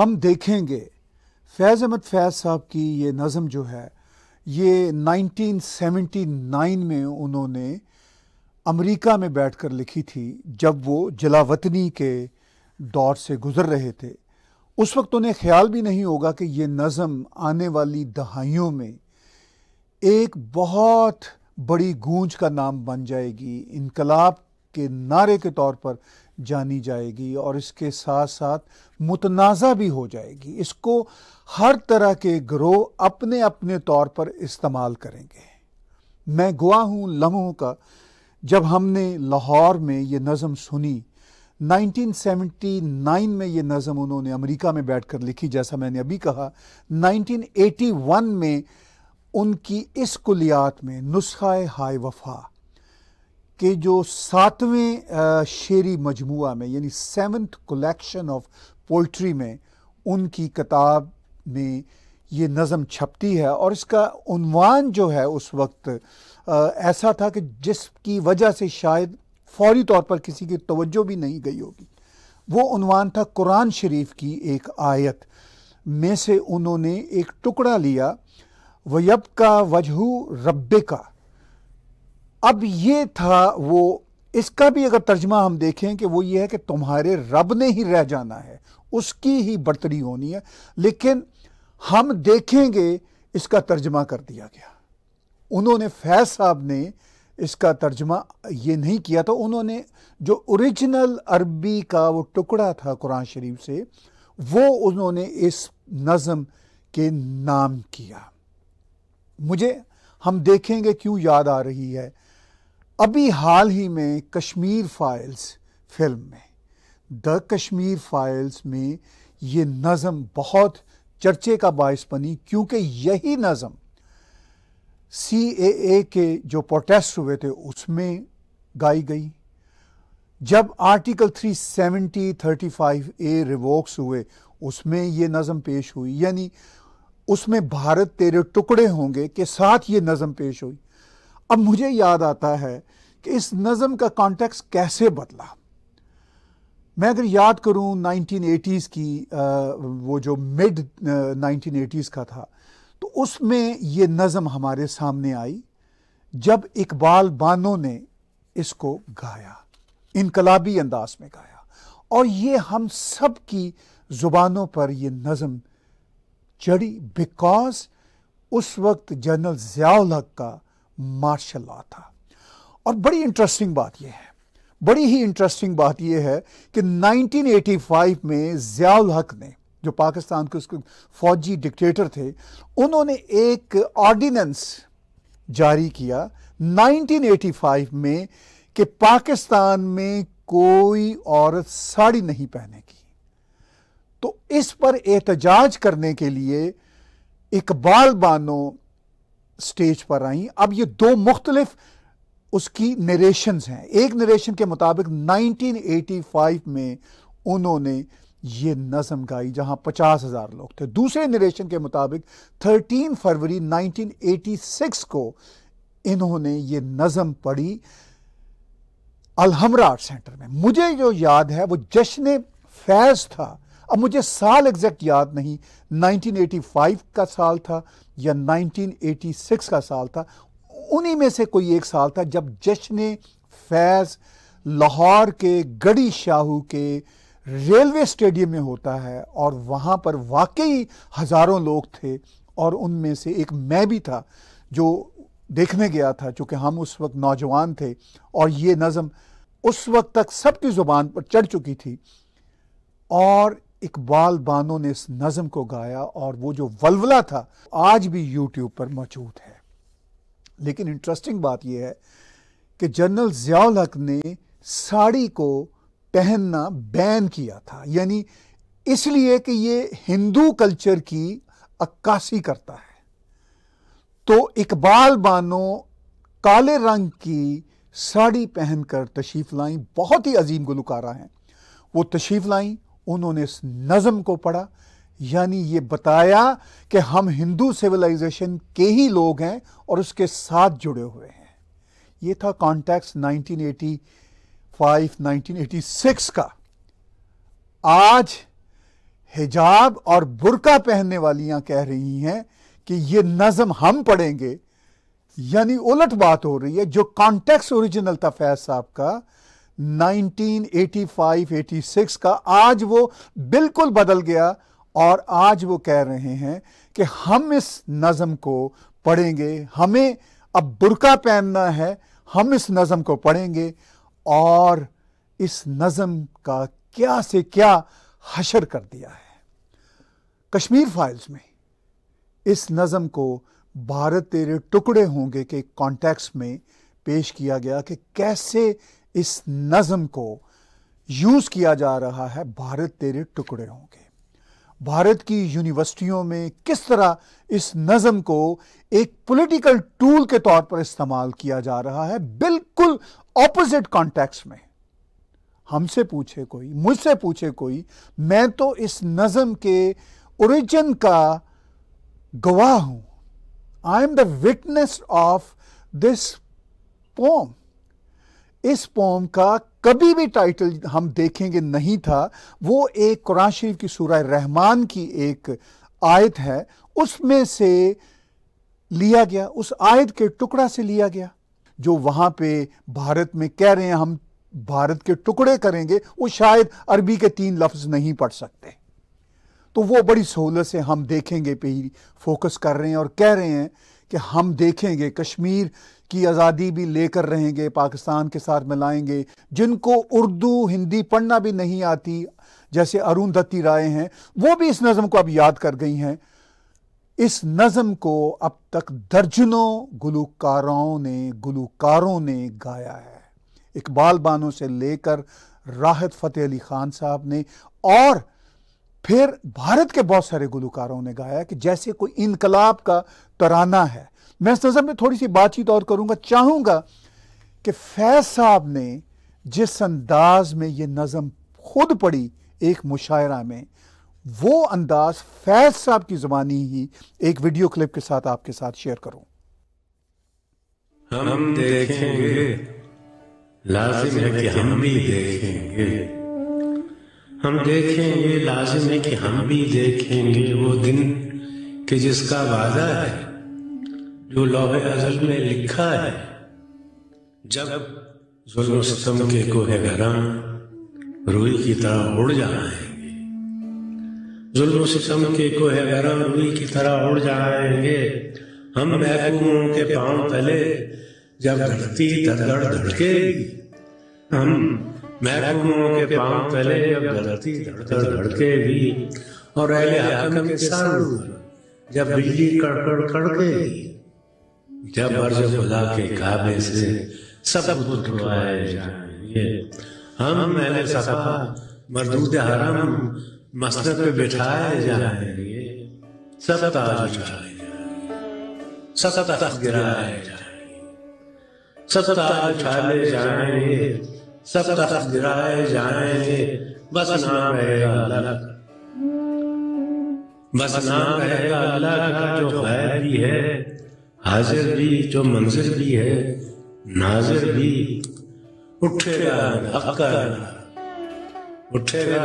हम देखेंगे फैज़ अहमद फैज़ साहब की ये नज़म जो है ये 1979 में उन्होंने अमेरिका में बैठकर लिखी थी जब वो जलावतनी के दौर से गुज़र रहे थे उस वक्त उन्हें ख्याल भी नहीं होगा कि ये नज़म आने वाली दहाइयों में एक बहुत बड़ी गूंज का नाम बन जाएगी इनकलाब के नारे के तौर पर जानी जाएगी और इसके साथ साथ मुतनाज़ा भी हो जाएगी इसको हर तरह के ग्रोह अपने अपने तौर पर इस्तेमाल करेंगे मैं गुआ हूँ लम्हों का जब हमने लाहौर में ये नज़म सुनी 1979 में ये नज़म उन्होंने अमेरिका में बैठकर लिखी जैसा मैंने अभी कहा 1981 में उनकी इस कुलियात में नुस्खा हाय वफ़ा कि जो सातवें शेरी मजमु में यानी सेवन्थ कलेक्शन ऑफ पोइट्री में उनकी किताब में ये नज़म छपती है और इसका उनवान जो है उस वक्त ऐसा था कि जिसकी वजह से शायद फौरी तौर पर किसी की तवज्जो भी नहीं गई होगी वो उनवान था कुरान शरीफ की एक आयत में से उन्होंने एक टुकड़ा लिया वयब का वजहू रब्बे का अब ये था वो इसका भी अगर तर्जमा हम देखें कि वो ये है कि तुम्हारे रब ने ही रह जाना है उसकी ही बर्तरी होनी है लेकिन हम देखेंगे इसका तर्जमा कर दिया गया उन्होंने फैज साहब ने इसका तर्जमा ये नहीं किया था तो उन्होंने जो ओरिजिनल अरबी का वो टुकड़ा था कुरान शरीफ से वो उन्होंने इस नज़म के नाम किया मुझे हम देखेंगे क्यों याद आ रही है अभी हाल ही में कश्मीर फाइल्स फिल्म में द कश्मीर फाइल्स में ये नज़म बहुत चर्चे का बायस बनी क्योंकि यही नज़म सी ए के जो प्रोटेस्ट हुए थे उसमें गाई गई जब आर्टिकल 370 35 ए रिवोक्स हुए उसमें ये नज़म पेश हुई यानी उसमें भारत तेरे टुकड़े होंगे के साथ ये नज़म पेश हुई अब मुझे याद आता है कि इस नज़म का कॉन्टेक्स्ट कैसे बदला मैं अगर याद करूं 1980s की आ, वो जो मिड नाइनटीन एटीज़ का था तो उसमें ये नज़म हमारे सामने आई जब इकबाल बानो ने इसको गाया इनकलाबी अंदाज में गाया और ये हम सब की ज़ुबानों पर यह नज़म चढ़ी बिकॉज उस वक्त जनरल ज़ियाउल हक का मार्शल लॉ था और बड़ी इंटरेस्टिंग बात यह है बड़ी ही इंटरेस्टिंग बात यह है कि 1985 में ज़ियाउल हक ने जो पाकिस्तान के उसके फौजी डिक्टेटर थे उन्होंने एक ऑर्डिनेंस जारी किया 1985 में कि पाकिस्तान में कोई औरत साड़ी नहीं पहने की तो इस पर एहतजाज करने के लिए इकबाल बानो स्टेज पर आई अब ये दो मुख्तलिफ उसकी नरेशंस हैं एक नरेशन के मुताबिक 1985 में उन्होंने ये नज़म गाई जहां पचास हज़ार लोग थे दूसरे नरेशन के मुताबिक 13 फरवरी 1986 को इन्होंने ये नज़म पढ़ी अलहमरा आर्ट सेंटर में मुझे जो याद है वो जश्न फैज़ था अब मुझे साल एग्जैक्ट याद नहीं 1985 का साल था या 1986 का साल था उन्हीं में से कोई एक साल था जब जश्न फैज़ लाहौर के गढ़ी शाहू के रेलवे स्टेडियम में होता है और वहाँ पर वाकई हज़ारों लोग थे और उनमें से एक मैं भी था जो देखने गया था चूँकि हम उस वक्त नौजवान थे और ये नज़म उस वक्त तक सबकी ज़ुबान पर चढ़ चुकी थी और इकबाल बानो ने इस नज़म को गाया और वो जो वलवला था आज भी यूट्यूब पर मौजूद है लेकिन इंटरेस्टिंग बात यह है कि जनरल ज़ियाल हक ने साड़ी को पहनना बैन किया था यानी इसलिए कि ये हिंदू कल्चर की अक्कासी करता है तो इकबाल बानो काले रंग की साड़ी पहनकर तशीफ लाई बहुत ही अजीम गुलकारा हैं वो तशीफ लाई उन्होंने इस नज़म को पढ़ा यानी ये बताया कि हम हिंदू सिविलाइजेशन के ही लोग हैं और उसके साथ जुड़े हुए हैं ये था कॉन्टैक्ट 1985 1986 का आज हिजाब और बुरका पहनने वालियां कह रही हैं कि ये नज़म हम पढ़ेंगे यानी उलट बात हो रही है जो कॉन्टेक्स्ट ओरिजिनल था फैज साहब का 1985-86 का आज वो बिल्कुल बदल गया और आज वो कह रहे हैं कि हम इस नज़म को पढ़ेंगे हमें अब बुरका पहनना है हम इस नज़म को पढ़ेंगे और इस नज़म का क्या से क्या हशर कर दिया है कश्मीर फाइल्स में इस नज़म को भारत तेरे टुकड़े होंगे के कॉन्टेक्स्ट में पेश किया गया कि कैसे इस नज़म को यूज़ किया जा रहा है भारत तेरे टुकड़े होंगे भारत की यूनिवर्सिटियों में किस तरह इस नज़म को एक पॉलिटिकल टूल के तौर पर इस्तेमाल किया जा रहा है बिल्कुल ऑपोजिट कॉन्टेक्स्ट में हमसे पूछे कोई मुझसे पूछे कोई मैं तो इस नज़म के ओरिजिन का गवाह हूं I am the witness of this poem इस पोम का कभी भी टाइटल हम देखेंगे नहीं था वो एक कुरान शरीफ की सूरह रहमान की एक आयत है उसमें से लिया गया उस आयत के टुकड़ा से लिया गया जो वहां पे भारत में कह रहे हैं हम भारत के टुकड़े करेंगे वो शायद अरबी के तीन लफ्ज़ नहीं पढ़ सकते तो वो बड़ी सहूलत से हम देखेंगे पे ही फोकस कर रहे हैं और कह रहे हैं कि हम देखेंगे कश्मीर की आज़ादी भी लेकर रहेंगे पाकिस्तान के साथ मिलाएंगे जिनको उर्दू हिंदी पढ़ना भी नहीं आती जैसे अरुण दत्ती राय हैं वो भी इस नज़म को अब याद कर गई हैं इस नज़म को अब तक दर्जनों गुलकारों ने गुलकारों ने गाया है इकबाल बानो से लेकर राहत फ़तेह अली ख़ान साहब ने और फिर भारत के बहुत सारे गुलकारों ने गाया कि जैसे कोई इनकलाब का तराना है मैं इस नज़र में थोड़ी सी बातचीत और करूँगा चाहूँगा कि फैज साहब ने जिस अंदाज में ये नज़म खुद पढ़ी एक मुशायरा में वो अंदाज फैज साहब की ज़ुबानी ही एक वीडियो क्लिप के साथ आपके साथ शेयर करूँ हम देखेंगे लाजिम है कि हम भी देखेंगे हम देखेंगे लाजिम है कि हम भी देखेंगे वो दिन कि जिसका वादा है जो लौह अजल में लिखा है जब जुल्म के कोहे घरा रूई की तरह उड़ जाएंगे जुल्म सितम के कोहे घरा रूई की तरह उड़ जाएंगे हम महकूमों के पांव तले जब धरती धड़ धड़केगी हम महकूमों के पांव तले जब धरती धड़ धड़केगी और अहले हकम के सामने जब बिजली कड़कड़ कड़केगी जब अर्ज खुदा के काबे से सब उठवाए जाएंगे हम मैंने सफा मरदूद हरम मस्तक पे बिठाए जाएंगे सब ताज उठाए जाएंगे सब तख्त गिराए जाएंगे सब ताज उठाए जाएंगे सब गिराए जाएंगे बस नाम है अलग बस नाम है अलग जो है हाजिर भी जो मंजिल भी है नाजिर भी उठेगा हक उठेगा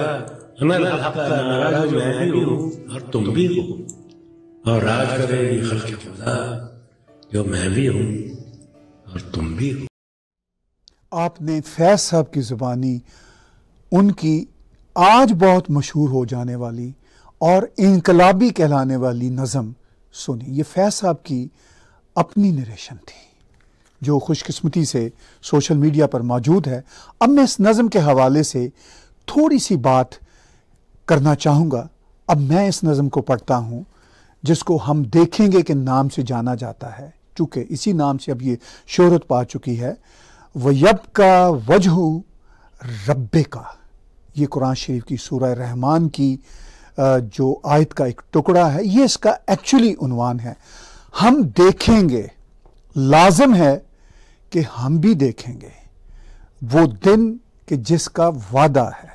अमल हक का मैं भी हूँ और तुम भी हो और राज करेगी खल्क खुदा जो मैं भी हूँ और तुम भी हो आपने फैज साहब की ज़ुबानी उनकी आज बहुत मशहूर हो जाने वाली और इनकलाबी कहलाने वाली नज़म सुनी ये फैज साहब की अपनी नरेशन थी जो खुशकिस्मती से सोशल मीडिया पर मौजूद है अब मैं इस नज़म के हवाले से थोड़ी सी बात करना चाहूँगा अब मैं इस नज़म को पढ़ता हूँ जिसको हम देखेंगे के नाम से जाना जाता है चूँकि इसी नाम से अब ये शहरत पा चुकी है वब का वजह रब्बे का ये कुरान शरीफ की सूर रहमान की जो आयत का एक टुकड़ा है ये इसका एक्चुअली उनवान है हम देखेंगे लाजम है कि हम भी देखेंगे वो दिन कि जिसका वादा है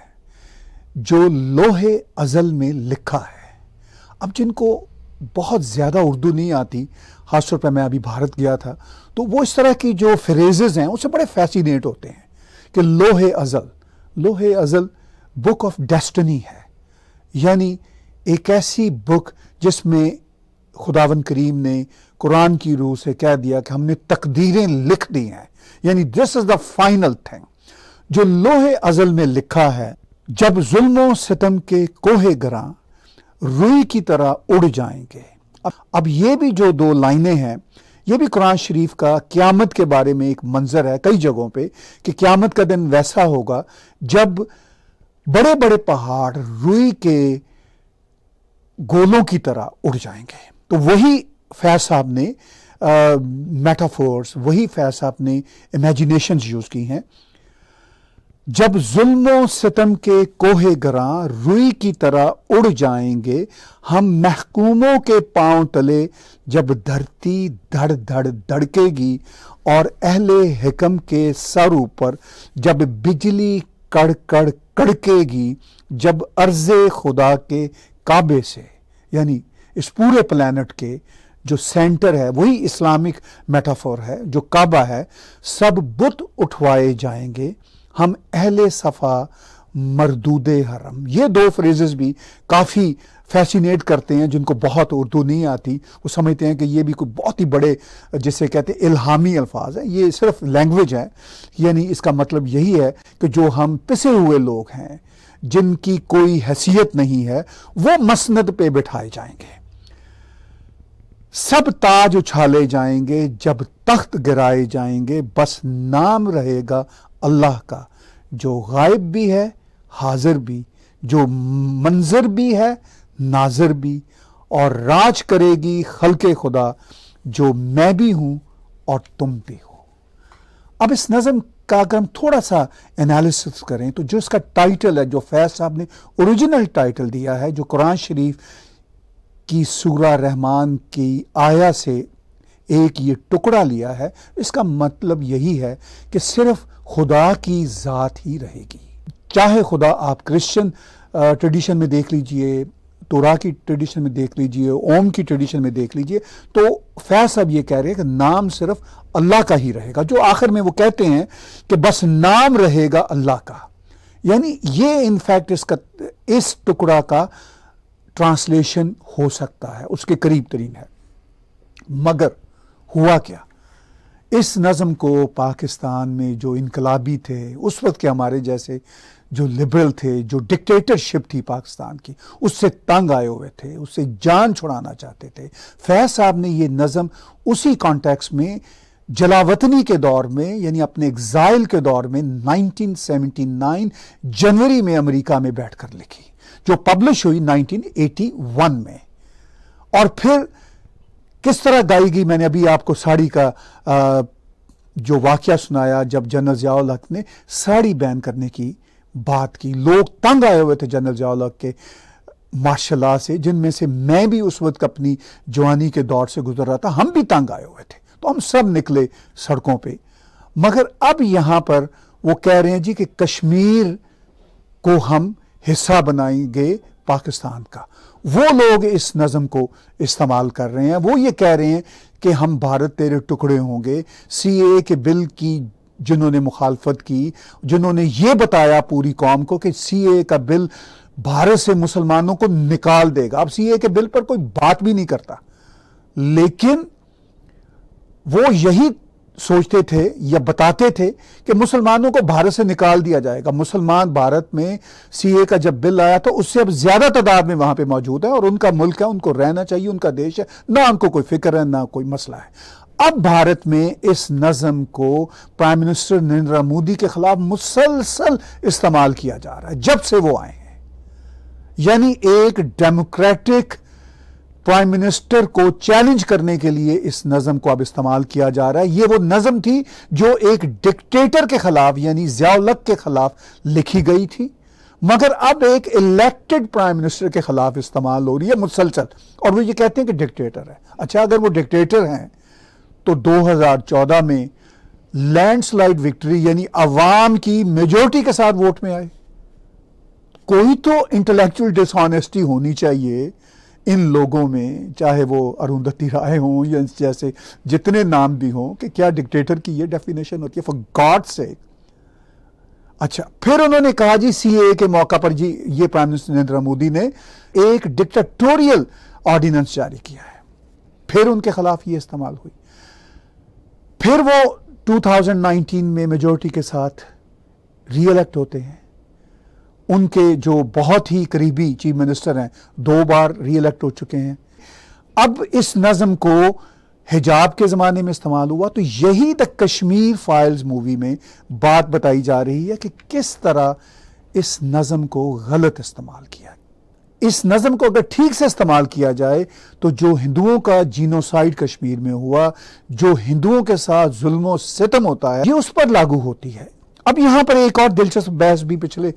जो लोहे अजल में लिखा है अब जिनको बहुत ज़्यादा उर्दू नहीं आती खासतौर पर मैं अभी भारत गया था तो वो इस तरह की जो फ्रेजेज हैं उससे बड़े फैसिनेट होते हैं कि लोहे अजल लोहे अजल बुक ऑफ डेस्टनी है यानी एक ऐसी बुक जिसमें खुदावन करीम ने कुरान की रूह से कह दिया कि हमने तकदीरें लिख दी हैं यानी this is the final thing जो लोहे अजल में लिखा है जब जुल्मो सितम के कोहे ग्रा रुई की तरह उड़ जाएंगे अब अब ये भी जो दो लाइनें हैं ये भी कुरान शरीफ का क़्यामत के बारे में एक मंजर है कई जगहों पे कि क़्यामत का दिन वैसा होगा जब बड़े बड़े पहाड़ रुई के गोलों की तरह उड़ जाएंगे तो वही फैज साहब ने मेटाफोर्स वही फैज साहब ने इमेजिनेशन यूज की हैं जब जुल्मो सितम के कोहे ग्रां रुई की तरह उड़ जाएंगे हम महकूमों के पांव तले जब धरती धड़ धड़ धड़केगी और अहले हिकम के सर ऊपर जब बिजली कड़ कड़ कड़केगी जब अर्ज खुदा के काबे से यानी इस पूरे प्लानट के जो सेंटर है वही इस्लामिक मेटाफोर है जो काबा है सब बुत उठवाए जाएंगे हम अहले सफ़ा मरदूद हरम ये दो फ्रेजेस भी काफ़ी फैसिनेट करते हैं जिनको बहुत उर्दू नहीं आती वो समझते हैं कि ये भी कोई बहुत ही बड़े जिसे कहते हैं इल्हामी अल्फाज हैं ये सिर्फ लैंग्वेज है यानी इसका मतलब यही है कि जो हम पिसे हुए लोग हैं जिनकी कोई हैसियत नहीं है वो मसंद पे बिठाए जाएंगे सब ताज उछाले जाएंगे जब तख्त गिराए जाएंगे बस नाम रहेगा अल्लाह का जो गायब भी है हाजिर भी जो मंजर भी है नाजर भी और राज करेगी खलके खुदा जो मैं भी हूं और तुम भी हो अब इस नज़म का अगर हम थोड़ा सा एनालिसिस करें तो जो इसका टाइटल है जो फैज साहब ने ओरिजिनल टाइटल दिया है जो कुरान शरीफ की सूरा रहमान की आया से एक ये टुकड़ा लिया है इसका मतलब यही है कि सिर्फ खुदा की ज़ात ही रहेगी चाहे खुदा आप क्रिश्चियन ट्रेडिशन में देख लीजिए तोरा की ट्रेडिशन में देख लीजिए ओम की ट्रेडिशन में देख लीजिए तो फैस अब ये कह रहे हैं कि नाम सिर्फ अल्लाह का ही रहेगा जो आखिर में वो कहते हैं कि बस नाम रहेगा अल्लाह का यानी ये इनफैक्ट इसका इस टुकड़ा का ट्रांसलेशन हो सकता है उसके करीब तरीन है मगर हुआ क्या इस नज़म को पाकिस्तान में जो इनकलाबी थे उस वक्त के हमारे जैसे जो लिबरल थे जो डिक्टेटरशिप थी पाकिस्तान की उससे तंग आए हुए थे उससे जान छुड़ाना चाहते थे फैज साहब ने ये नज़म उसी कॉन्टेक्स में जलावतनी के दौर में यानी अपने एग्जाइल के दौर में 1979 जनवरी में अमेरिका में बैठकर लिखी जो पब्लिश हुई 1981 में और फिर किस तरह गाई मैंने अभी आपको साड़ी का आ, जो वाक्य सुनाया जब जनरल जयाल हक ने साड़ी बैन करने की बात की लोग तंग आए हुए थे जनरल जयाल हक के माशाला से जिनमें से मैं भी उस वक्त अपनी जवानी के दौर से गुजर रहा था हम भी तंग आए हुए थे तो हम सब निकले सड़कों पे मगर अब यहाँ पर वो कह रहे हैं जी कि कश्मीर को हम हिस्सा बनाएंगे पाकिस्तान का वो लोग इस नज़म को इस्तेमाल कर रहे हैं वो ये कह रहे हैं कि हम भारत तेरे टुकड़े होंगे सी ए के बिल की जिन्होंने मुखालफत की जिन्होंने ये बताया पूरी कौम को कि सी ए का बिल भारत से मुसलमानों को निकाल देगा अब सी ए के बिल पर कोई बात भी नहीं करता लेकिन वो यही सोचते थे या बताते थे कि मुसलमानों को भारत से निकाल दिया जाएगा मुसलमान भारत में सीए का जब बिल आया तो उससे अब ज़्यादा तादाद में वहां पे मौजूद है और उनका मुल्क है उनको रहना चाहिए उनका देश है ना उनको कोई फिक्र है ना कोई मसला है अब भारत में इस नज़म को प्राइम मिनिस्टर नरेंद्र मोदी के खिलाफ मुसलसल इस्तेमाल किया जा रहा है जब से वो आए हैं यानी एक डेमोक्रेटिक प्राइम मिनिस्टर को चैलेंज करने के लिए इस नज़म को अब इस्तेमाल किया जा रहा है ये वो नज़म थी जो एक डिक्टेटर के खिलाफ यानी जियालक के खिलाफ लिखी गई थी मगर अब एक इलेक्टेड प्राइम मिनिस्टर के खिलाफ इस्तेमाल हो रही है मुसलसल और वो ये कहते हैं कि डिक्टेटर है अच्छा अगर वो डिक्टेटर हैं तो 2014 में लैंडस्लाइड विक्ट्री यानी अवाम की मेजोरिटी के साथ वोट में आए कोई तो इंटेलेक्चुअल डिसऑनेस्टी होनी चाहिए इन लोगों में चाहे वो अरुंधति राय हों या जैसे जितने नाम भी हों कि क्या डिक्टेटर की ये डेफिनेशन होती है फॉर गॉड से अच्छा फिर उन्होंने कहा जी ए के मौका पर जी ये प्राइम मिनिस्टर नरेंद्र मोदी ने एक डिक्टेटोरियल ऑर्डिनेंस जारी किया है फिर उनके खिलाफ ये इस्तेमाल हुई फिर वो 2019 में मेजोरिटी के साथ रीएलेक्ट होते हैं उनके जो बहुत ही करीबी चीफ मिनिस्टर हैं दो बार री इलेक्ट हो चुके हैं अब इस नज़म को हिजाब के ज़माने में इस्तेमाल हुआ तो यही द कश्मीर फाइल्स मूवी में बात बताई जा रही है कि किस तरह इस नज़म को गलत इस्तेमाल किया इस नज़म को अगर ठीक से इस्तेमाल किया जाए तो जो हिंदुओं का जीनोसाइड कश्मीर में हुआ जो हिंदुओं के साथ जुल्म सितम होता है ये उस पर लागू होती है अब यहां पर एक और दिलचस्प बहस भी पिछले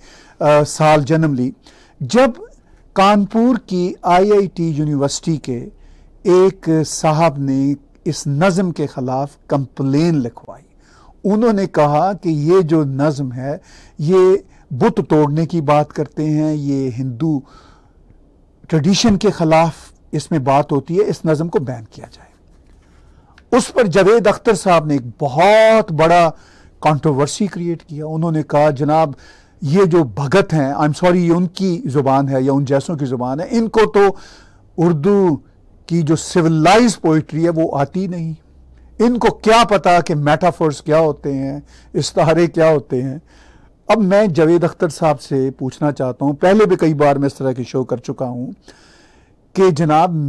आ, साल जन्म ली जब कानपुर की आईआईटी यूनिवर्सिटी के एक साहब ने इस नज़म के ख़िलाफ़ कंप्लेन लिखवाई उन्होंने कहा कि ये जो नज़म है ये बुत तोड़ने की बात करते हैं ये हिंदू ट्रेडिशन के ख़िलाफ़ इसमें बात होती है इस नज़म को बैन किया जाए उस पर जवेद अख्तर साहब ने एक बहुत बड़ा कंट्रोवर्सी क्रिएट किया उन्होंने कहा जनाब ये जो भगत हैं आई एम सॉरी ये उनकी ज़ुबान है या उन जैसों की ज़ुबान है इनको तो उर्दू की जो सिविलाइज पोइट्री है वो आती नहीं इनको क्या पता कि मेटाफर्स क्या होते हैं इस्तारे क्या होते हैं अब मैं जवेद अख्तर साहब से पूछना चाहता हूँ पहले भी कई बार मैं इस तरह की शो कर चुका हूँ कि जनाब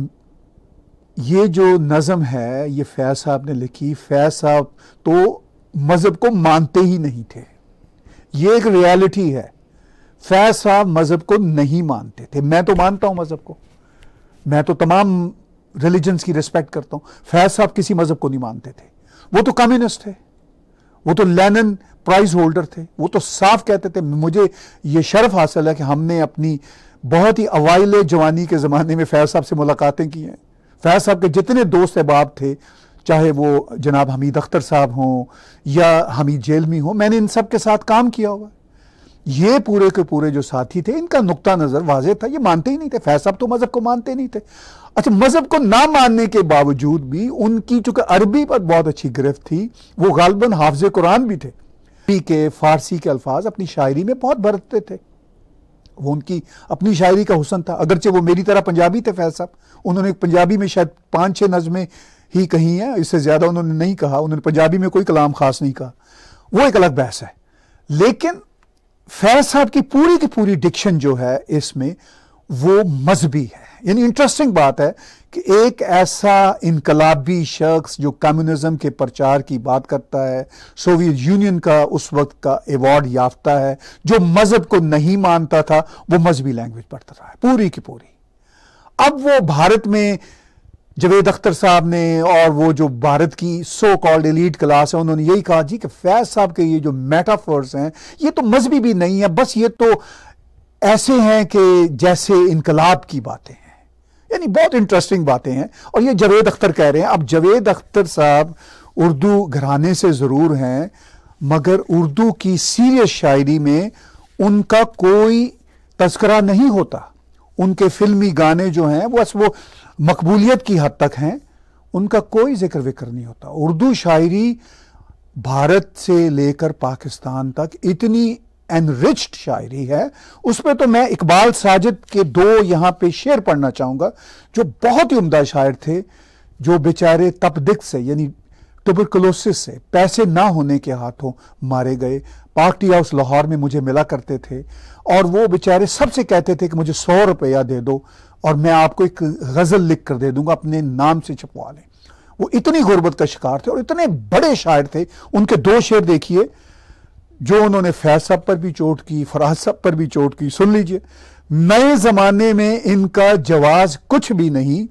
ये जो नज़म है ये फैज़ साहब ने लिखी फैज़ साहब तो मज़हब को मानते ही नहीं थे ये एक रियलिटी है फैज साहब मज़हब को नहीं मानते थे मैं तो मानता हूं मज़हब को मैं तो तमाम रिलीजन्स की रिस्पेक्ट करता हूं फैज साहब किसी मज़हब को नहीं मानते थे वो तो कम्युनिस्ट थे वो तो लेनन प्राइज होल्डर थे वो तो साफ कहते थे मुझे ये शर्फ हासिल है कि हमने अपनी बहुत ही अवाइल जवानी के ज़माने में फैज साहब से मुलाकातें की हैं फैज साहब के जितने दोस्त अहबाब थे चाहे वो जनाब हमीद अख्तर साहब हों या हमीद जेलमी हों मैंने इन सब के साथ काम किया हुआ ये पूरे के पूरे जो साथी थे इनका नुकता नज़र वाज था ये मानते ही नहीं थे फैज साहब तो मज़हब को मानते नहीं थे अच्छा मज़हब को ना मानने के बावजूद भी उनकी चूँकि अरबी पर बहुत अच्छी गिरफ्त थी वो गालबन हाफज कुरान भी थे अरबी के फ़ारसी के अल्फाज अपनी शायरी में बहुत बरतते थे वो उनकी अपनी शायरी का हुसन था अगरचे वो मेरी तरह पंजाबी थे फैज साहब उन्होंने पंजाबी में शायद पाँच छः नज़में ही कही हैं इससे ज़्यादा उन्होंने नहीं कहा उन्होंने पंजाबी में कोई कलाम खास नहीं कहा वो एक अलग बहस है लेकिन फैज साहब की पूरी की पूरी डिक्शन जो है इसमें वो मजहबी है यानी इंटरेस्टिंग बात है कि एक ऐसा इनकलाबी शख्स जो कम्युनिज्म के प्रचार की बात करता है सोवियत यूनियन का उस वक्त का अवार्ड याफ्ता है जो मज़हब को नहीं मानता था वो मजहबी लैंग्वेज पढ़ता था पूरी की पूरी अब वो भारत में जवेद अख्तर साहब ने और वो जो भारत की सो कॉल्ड एलीट क्लास है उन्होंने यही कहा जी कि फैज साहब के ये जो मेटाफोर्स हैं ये तो मजहबी भी नहीं है बस ये तो ऐसे हैं कि जैसे इनकलाब की बातें हैं यानी बहुत इंटरेस्टिंग बातें हैं और ये जवेद अख्तर कह रहे हैं अब जवेद अख्तर साहब उर्दू घराने से ज़रूर हैं मगर उर्दू की सीरियस शायरी में उनका कोई तस्करा नहीं होता उनके फिल्मी गाने जो हैं बस वो मकबूलियत की हद तक हैं उनका कोई जिक्र विक्र नहीं होता उर्दू शायरी भारत से लेकर पाकिस्तान तक इतनी एनरिच्ड शायरी है उस पर तो मैं इकबाल साजिद के दो यहाँ पे शेर पढ़ना चाहूँगा जो बहुत ही उम्दा शायर थे जो बेचारे तपदिक से यानी ट्यूबरकुलोसिस से पैसे ना होने के हाथों मारे गए पार्टी हाउस लाहौर में मुझे मिला करते थे और वो बेचारे सबसे कहते थे कि मुझे सौ रुपया दे दो और मैं आपको एक गज़ल लिख कर दे दूंगा अपने नाम से छपवा लें वो इतनी गुर्बत का शिकार थे और इतने बड़े शायर थे उनके दो शेर देखिए जो उन्होंने फैज साहब पर भी चोट की फराज साहब पर भी चोट की सुन लीजिए नए ज़माने में इनका जवाज कुछ भी नहीं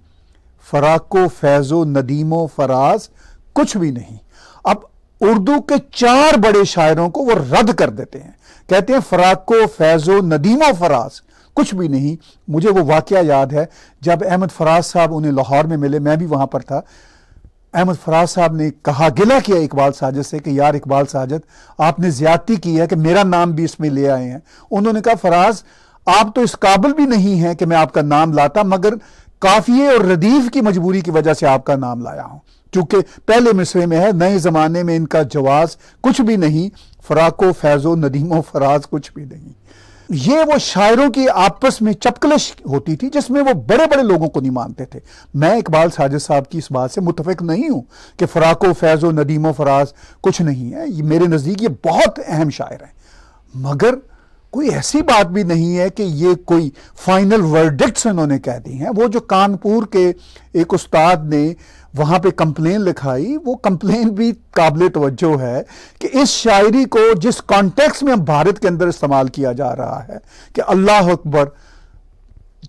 फराको फैज़ो नदीमो फराज कुछ भी नहीं अब उर्दू के चार बड़े शायरों को वो रद्द कर देते हैं कहते हैं फराको फैज़ो नदीमो फराज कुछ भी नहीं मुझे वो वाक्य याद है जब अहमद फराज साहब उन्हें लाहौर में मिले मैं भी वहां पर था अहमद फराज साहब ने कहा गिला किया इकबाल साजद से कि यार इकबाल साजद आपने ज्यादती की है कि मेरा नाम भी इसमें ले आए हैं उन्होंने कहा फराज आप तो इस काबिल भी नहीं हैं कि मैं आपका नाम लाता मगर काफिए और रदीफ की मजबूरी की वजह से आपका नाम लाया हूं चूंकि पहले मिसरे में है नए ज़माने में इनका जवाज कुछ भी नहीं फराको फैज़ो नदीमो फराज कुछ भी नहीं ये वो शायरों की आपस में चपकलश होती थी जिसमें वो बड़े बड़े लोगों को नहीं मानते थे मैं इकबाल साजिद साहब की इस बात से मुतफिक नहीं हूं कि फ़राको फैज़ो नदीमो फराज कुछ नहीं है ये मेरे नज़दीक ये बहुत अहम शायर है मगर कोई ऐसी बात भी नहीं है कि ये कोई फाइनल वर्डिक्ट्स इन्होंने कह दी हैं वो जो कानपुर के एक उस्ताद ने वहां पे कंप्लेन लिखाई वो कंप्लेन भी काबिल तवज्जो है कि इस शायरी को जिस कॉन्टेक्स में हम भारत के अंदर इस्तेमाल किया जा रहा है कि अल्लाह अकबर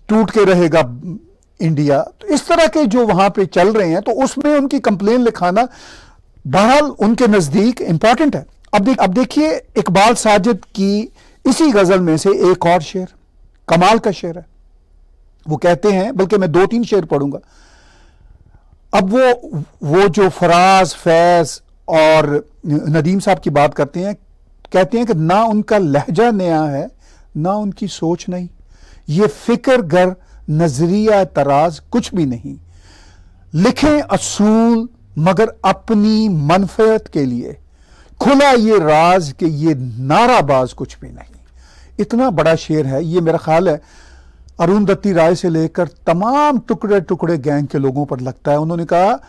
टूट के रहेगा इंडिया तो इस तरह के जो वहां पे चल रहे हैं तो उसमें उनकी कंप्लेन लिखाना बहरहाल उनके नज़दीक इंपॉर्टेंट है अब देख अब देखिए इकबाल साजिद की इसी गज़ल में से एक और शेर कमाल का शेर है वो कहते हैं बल्कि मैं दो तीन शेर पढ़ूंगा अब वो वो जो फराज फैज और नदीम साहब की बात करते हैं कहते हैं कि ना उनका लहजा नया है ना उनकी सोच नहीं ये फिक्र गर नजरिया तराज कुछ भी नहीं लिखें असूल मगर अपनी मनफियत के लिए खुला ये राज कि ये नाराबाज कुछ भी नहीं इतना बड़ा शेर है ये मेरा ख्याल है अरुंधति राय से लेकर तमाम टुकड़े टुकड़े गैंग के लोगों पर लगता है उन्होंने कहा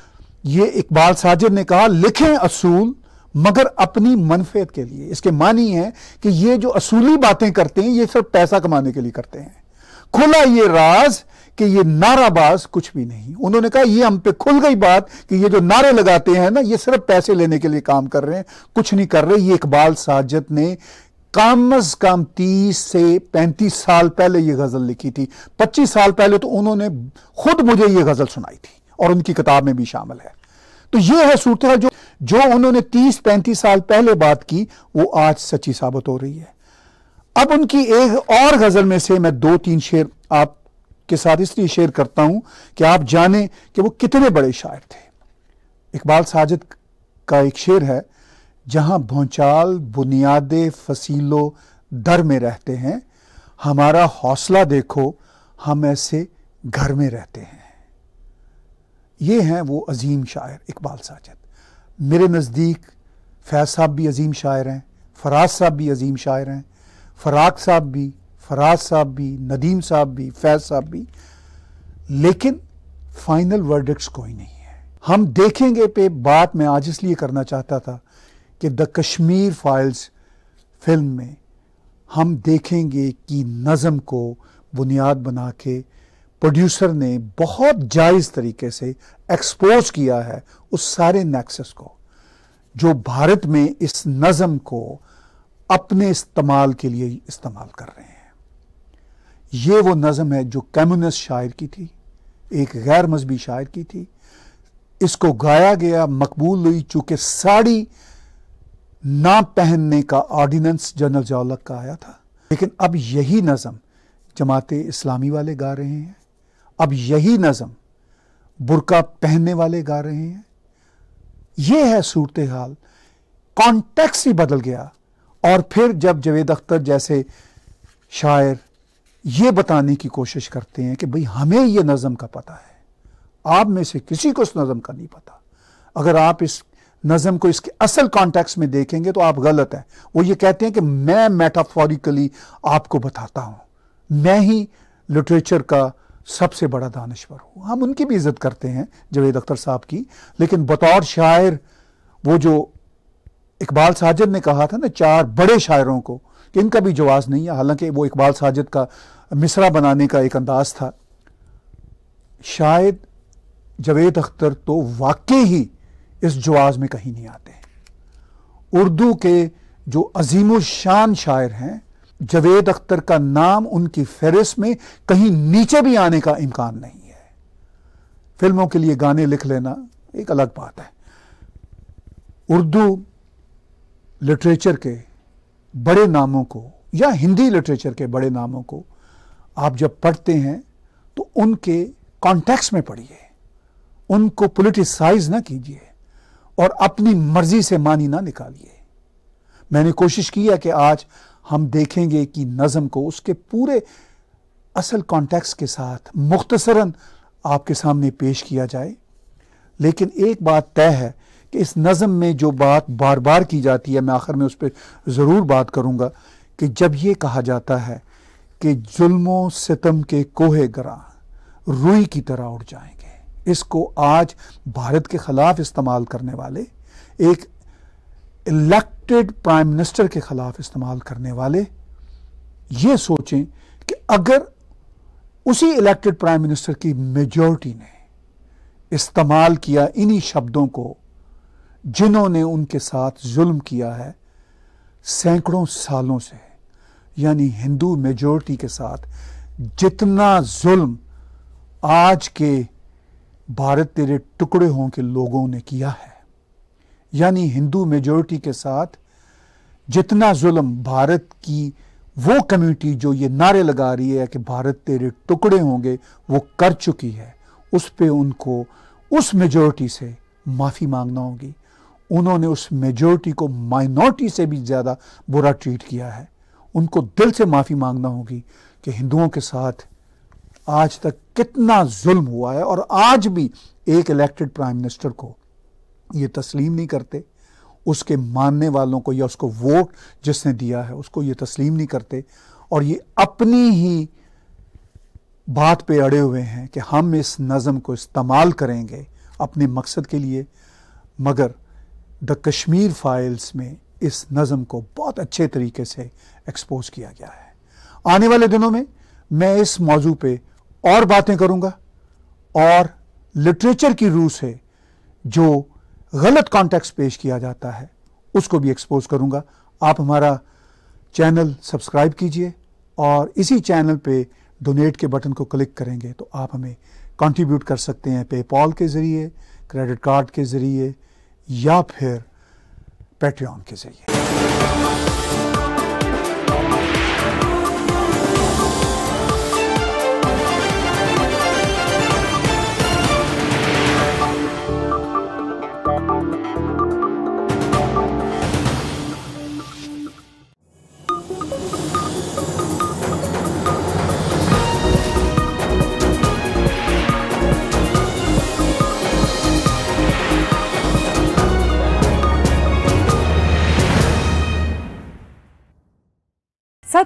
ये इकबाल साजिद ने कहा लिखें असूल मगर अपनी मनफेद के लिए इसके मानी है कि ये जो असूली बातें करते हैं ये सिर्फ पैसा कमाने के लिए करते हैं खुला ये राज कि ये नाराबाज कुछ भी नहीं उन्होंने कहा ये हम पे खुल गई बात कि ये जो नारे लगाते हैं ना ये सिर्फ पैसे लेने के लिए काम कर रहे हैं कुछ नहीं कर रहे ये इकबाल साजिद ने कम अज कम तीस से पैंतीस साल पहले यह गज़ल लिखी थी पच्चीस साल पहले तो उन्होंने खुद मुझे यह गज़ल सुनाई थी और उनकी किताब में भी शामिल है तो यह है सूरत जो जो उन्होंने तीस पैंतीस साल पहले बात की वो आज सच्ची साबित हो रही है अब उनकी एक और गज़ल में से मैं दो तीन शेर आप के साथ इसलिए शेयर करता हूं कि आप जाने कि वो कितने बड़े शायर थे इकबाल साजिद का एक शेर है जहाँ भौचाल बुनियाद फसीलो दर में रहते हैं हमारा हौसला देखो हम ऐसे घर में रहते हैं ये हैं वो अजीम शायर इकबाल साजिद मेरे नज़दीक फैज़ साहब भी अजीम शायर हैं फराज साहब भी अजीम शायर हैं फराक साहब भी फराज साहब भी नदीम साहब भी फैज़ साहब भी लेकिन फाइनल वर्डिक्स कोई नहीं है हम देखेंगे पे बात मैं आज इसलिए करना चाहता था कि द कश्मीर फाइल्स फिल्म में हम देखेंगे कि नज़म को बुनियाद बना के प्रोड्यूसर ने बहुत जायज़ तरीके से एक्सपोज किया है उस सारे नेक्सस को जो भारत में इस नज़म को अपने इस्तेमाल के लिए इस्तेमाल कर रहे हैं ये वो नज़म है जो कम्युनिस्ट शायर की थी एक गैर मजहबी शायर की थी इसको गाया गया मकबूल हुई चूँकि साड़ी ना पहनने का ऑर्डिनेंस जनरल जौलक का आया था लेकिन अब यही नज़म जमात इस्लामी वाले गा रहे हैं अब यही नज़म बुरका पहनने वाले गा रहे हैं यह है सूरत हाल कॉन्टेक्स ही बदल गया और फिर जब जवेद अख्तर जैसे शायर ये बताने की कोशिश करते हैं कि भाई हमें यह नज़म का पता है आप में से किसी को उस नज़म का नहीं पता अगर आप इस नज़म को इसके असल कॉन्टेक्स्ट में देखेंगे तो आप गलत हैं वो ये कहते हैं कि मैं मेटाफोरिकली आपको बताता हूँ मैं ही लिटरेचर का सबसे बड़ा दानश्वर हूं हम उनकी भी इज्जत करते हैं जवेद अख्तर साहब की लेकिन बतौर शायर वो जो इकबाल साजिद ने कहा था ना चार बड़े शायरों को कि इनका भी जवाब नहीं है हालांकि वो इकबाल साजिद का मिसरा बनाने का एक अंदाज था शायद जवेद अख्तर तो वाकई ही इस जवाज में कहीं नहीं आते उर्दू के जो अजीम शान शायर हैं जवेद अख्तर का नाम उनकी फहरिस्त में कहीं नीचे भी आने का इम्कान नहीं है फिल्मों के लिए गाने लिख लेना एक अलग बात है उर्दू लिटरेचर के बड़े नामों को या हिंदी लिटरेचर के बड़े नामों को आप जब पढ़ते हैं तो उनके कॉन्टेक्स्ट में पढ़िए उनको पोलिटिसाइज ना कीजिए और अपनी मर्जी से मानी ना निकालिए मैंने कोशिश की है कि आज हम देखेंगे कि नज़म को उसके पूरे असल कॉन्टेक्स के साथ मुख्तसरन आपके सामने पेश किया जाए लेकिन एक बात तय है कि इस नज़म में जो बात बार बार की जाती है मैं आखिर में उस पर ज़रूर बात करूँगा कि जब ये कहा जाता है कि जुल्मों सितम के कोहे ग्रा रुई की तरह उड़ जाएंगे इसको आज भारत के खिलाफ इस्तेमाल करने वाले एक इलेक्टेड प्राइम मिनिस्टर के खिलाफ इस्तेमाल करने वाले ये सोचें कि अगर उसी इलेक्टेड प्राइम मिनिस्टर की मेजॉरिटी ने इस्तेमाल किया इन्हीं शब्दों को जिन्होंने उनके साथ जुल्म किया है सैकड़ों सालों से यानी हिंदू मेजॉरिटी के साथ जितना जुल्म आज के भारत तेरे टुकड़े हों के लोगों ने किया है यानी हिंदू मेजोरिटी के साथ जितना जुल्म भारत की वो कम्युनिटी जो ये नारे लगा रही है कि भारत तेरे टुकड़े होंगे वो कर चुकी है उस पर उनको उस मेजोरिटी से माफ़ी मांगना होगी उन्होंने उस मेजोरिटी को माइनॉरिटी से भी ज़्यादा बुरा ट्रीट किया है उनको दिल से माफ़ी मांगना होगी कि हिंदुओं के साथ आज तक कितना जुल्म हुआ है और आज भी एक इलेक्टेड प्राइम मिनिस्टर को ये तस्लीम नहीं करते उसके मानने वालों को या उसको वोट जिसने दिया है उसको ये तस्लीम नहीं करते और ये अपनी ही बात पे अड़े हुए हैं कि हम इस नज़म को इस्तेमाल करेंगे अपने मकसद के लिए मगर द कश्मीर फाइल्स में इस नज़म को बहुत अच्छे तरीके से एक्सपोज किया गया है आने वाले दिनों में मैं इस मौजू पे और बातें करूंगा और लिटरेचर की रूह से जो गलत कॉन्टेक्स्ट पेश किया जाता है उसको भी एक्सपोज करूंगा आप हमारा चैनल सब्सक्राइब कीजिए और इसी चैनल पे डोनेट के बटन को क्लिक करेंगे तो आप हमें कंट्रीब्यूट कर सकते हैं पेपॉल के ज़रिए क्रेडिट कार्ड के ज़रिए या फिर पेट्रियन के ज़रिए